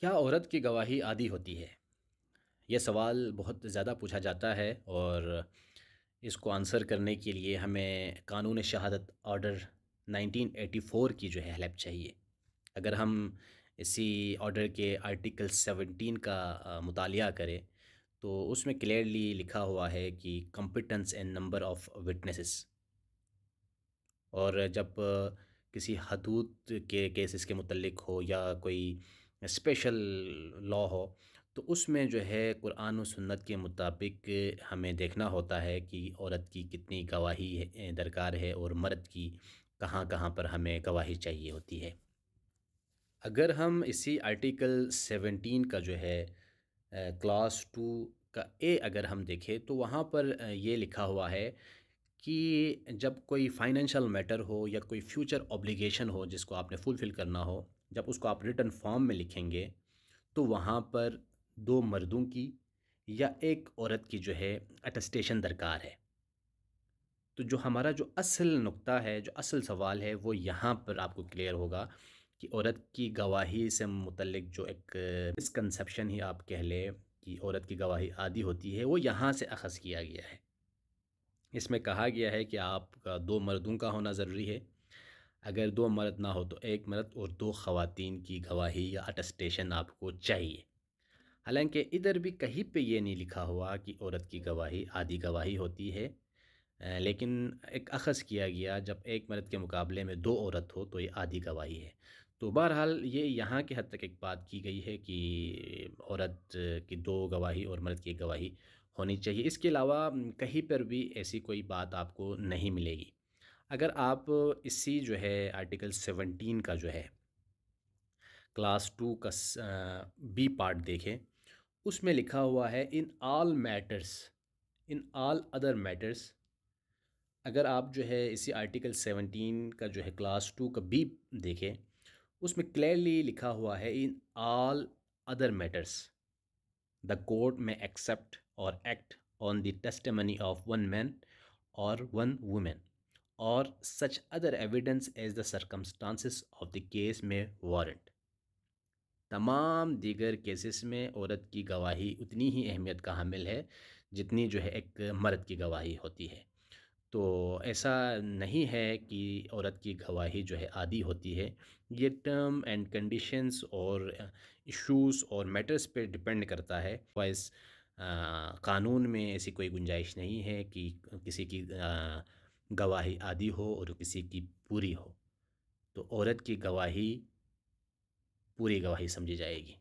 क्या औरत की गवाही आदि होती है यह सवाल बहुत ज़्यादा पूछा जाता है और इसको आंसर करने के लिए हमें कानून शहादत ऑर्डर 1984 की जो है हेल्प चाहिए अगर हम इसी ऑर्डर के आर्टिकल 17 का मुतालिया करें तो उसमें क्लियरली लिखा हुआ है कि competence and number of witnesses और जब किसी हतूत के केसेस के मतलब हो या कोई स्पेशल लॉ हो तो उसमें जो है कुरान और सुन्नत के मुताबिक हमें देखना होता है कि औरत की कितनी गवाही दरकार है और मर्द की कहाँ कहाँ पर हमें गवाही चाहिए होती है अगर हम इसी आर्टिकल 17 का जो है क्लास टू का ए अगर हम देखें तो वहाँ पर ये लिखा हुआ है कि जब कोई फाइनेंशियल मैटर हो या कोई फ्यूचर ऑब्लिगेशन हो जिसको आपने फुलफ़िल करना हो जब उसको आप रिटर्न फॉर्म में लिखेंगे तो वहाँ पर दो मर्दों की या एक औरत की जो है अटेस्टेशन दरकार है तो जो हमारा जो असल नुक्ता है जो असल सवाल है वो यहाँ पर आपको क्लियर होगा कि औरत की गवाही से मुतलक जो एक मिसकनसप्शन ही आप कह लें कि औरत की गवाही आदि होती है वो यहाँ से अखज़ किया गया है इसमें कहा गया है कि आपका दो मर्दों का होना ज़रूरी है अगर दो मर्द ना हो तो एक मर्द और दो ख़वातीन की गवाही या अटस्टेशन आपको चाहिए हालांकि इधर भी कहीं पे ये नहीं लिखा हुआ कि औरत की गवाही आधी गवाही होती है लेकिन एक अखज़ किया गया जब एक मर्द के मुकाबले में दो औरत हो तो ये आधी गवाही है तो बहरहाल ये यहाँ के हद तक एक बात की गई है कि औरत की दो गवाही और मर्द की एक गवाही होनी चाहिए इसके अलावा कहीं पर भी ऐसी कोई बात आपको नहीं मिलेगी अगर आप इसी जो है आर्टिकल सेवनटीन का जो है क्लास टू का बी पार्ट देखें उसमें लिखा हुआ है in all matters in all other matters अगर आप जो है इसी आर्टिकल सेवनटीन का जो है क्लास टू का बी देखें उसमें क्लियरली लिखा हुआ है in all other matters the court may accept और act on the testimony of one man और वन वुमेन और such other evidence as the circumstances of the case may warrant तमाम दीगर केसेस में औरत की गवाही उतनी ही अहमियत का हामिल है जितनी जो है एक मर्द की गवाही होती है तो ऐसा नहीं है कि औरत की गवाही जो है आदि होती है ये टर्म एंड कंडीशंस और इश्यूज और मैटर्स पे डिपेंड करता है वाइस कानून में ऐसी कोई गुंजाइश नहीं है कि किसी की गवाही आदि हो और किसी की पूरी हो तो औरत की गवाही पूरी गवाही समझी जाएगी